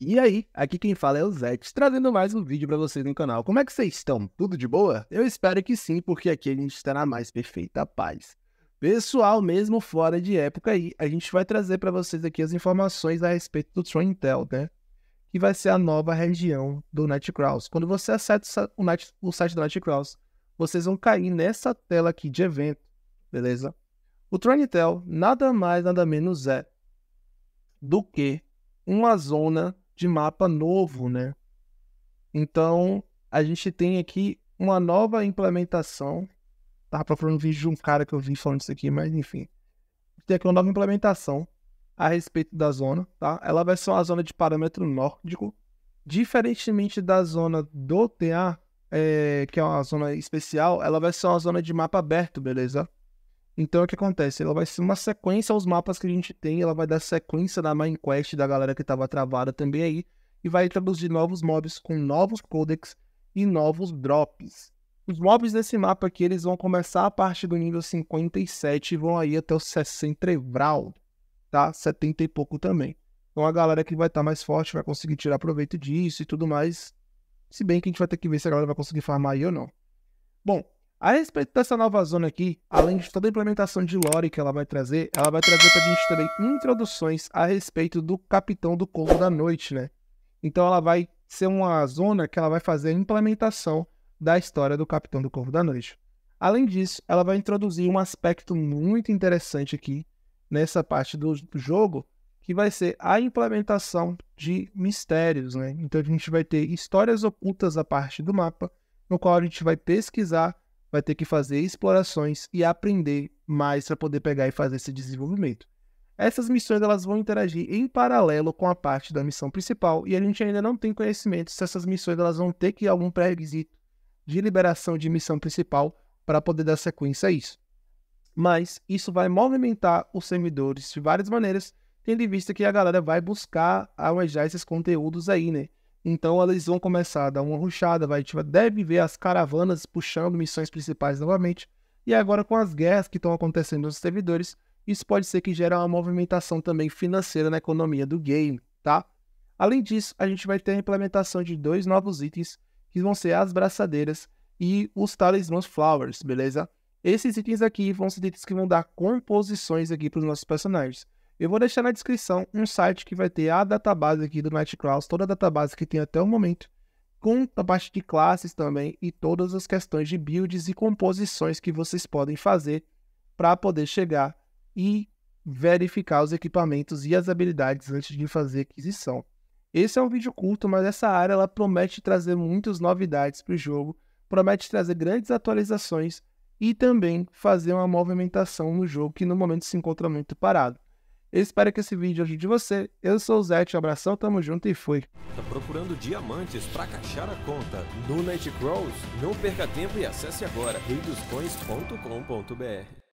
E aí, aqui quem fala é o Zé, trazendo mais um vídeo para vocês no canal. Como é que vocês estão? Tudo de boa? Eu espero que sim, porque aqui a gente está na mais perfeita paz. Pessoal, mesmo fora de época aí, a gente vai trazer para vocês aqui as informações a respeito do Tron Intel, né? Que vai ser a nova região do Nightcrawls. Quando você acessa o, o site do Nightcrawls, vocês vão cair nessa tela aqui de evento, beleza? O Tron Intel nada mais, nada menos é do que uma zona de mapa novo, né? Então, a gente tem aqui uma nova implementação. Tava procurando um vídeo de um cara que eu vi falando isso aqui, mas enfim. Tem aqui uma nova implementação a respeito da zona, tá? Ela vai ser uma zona de parâmetro nórdico, diferentemente da zona do TA, é, eh, que é uma zona especial, ela vai ser uma zona de mapa aberto, beleza? Então, o que acontece? Ela vai ser uma sequência aos mapas que a gente tem, ela vai dar sequência na main quest da galera que estava travada também aí, e vai introduzir novos mobs com novos codecs e novos drops. Os mobs desse mapa aqui, eles vão começar a partir do nível 57 e vão aí até o 60 Vral, tá? 70 e pouco também. Então a galera que vai estar tá mais forte vai conseguir tirar proveito disso e tudo mais. Se bem que a gente vai ter que ver se a galera vai conseguir farmar aí ou não. Bom, a respeito dessa nova zona aqui, além de toda a implementação de lore que ela vai trazer, ela vai trazer pra gente também introduções a respeito do Capitão do Corvo da Noite, né? Então ela vai ser uma zona que ela vai fazer a implementação da história do Capitão do Corvo da Noite. Além disso, ela vai introduzir um aspecto muito interessante aqui nessa parte do, jogo, que vai ser a implementação de mistérios, né? Então a gente vai ter histórias ocultas a parte do mapa, no qual a gente vai pesquisar vai ter que fazer explorações e aprender mais para poder pegar e fazer esse desenvolvimento. Essas missões elas vão interagir em paralelo com a parte da missão principal e a gente ainda não tem conhecimento se essas missões elas vão ter que algum pré-requisito de liberação de missão principal para poder dar sequência a isso. Mas isso vai movimentar os servidores de várias maneiras, tendo em vista que a galera vai buscar almejar esses conteúdos aí, né? Então eles vão começar a dar uma ruxada, vai, gente tipo, deve ver as caravanas puxando missões principais novamente. E agora com as guerras que estão acontecendo nos servidores, isso pode ser que gere uma movimentação também financeira na economia do game, tá? Além disso, a gente vai ter a implementação de dois novos itens, que vão ser as braçadeiras e os talismãs flowers, beleza? Esses itens aqui vão ser itens que vão dar composições aqui para os nossos personagens. Eu vou deixar na descrição um site que vai ter a database aqui do Nightcrawls, toda a database que tem até o momento, com a parte de classes também e todas as questões de builds e composições que vocês podem fazer para poder chegar e verificar os equipamentos e as habilidades antes de fazer aquisição. Esse é um vídeo curto, mas essa área ela promete trazer muitas novidades para o jogo, promete trazer grandes atualizações e também fazer uma movimentação no jogo que no momento se encontra muito parado. Eu espero que esse vídeo ajude você. Eu sou o Zete, um abração, tamo junto e fui. Tá procurando diamantes para caixar a conta no Nightcrawls? Não perca tempo e acesse agora reidoscoins.com.br.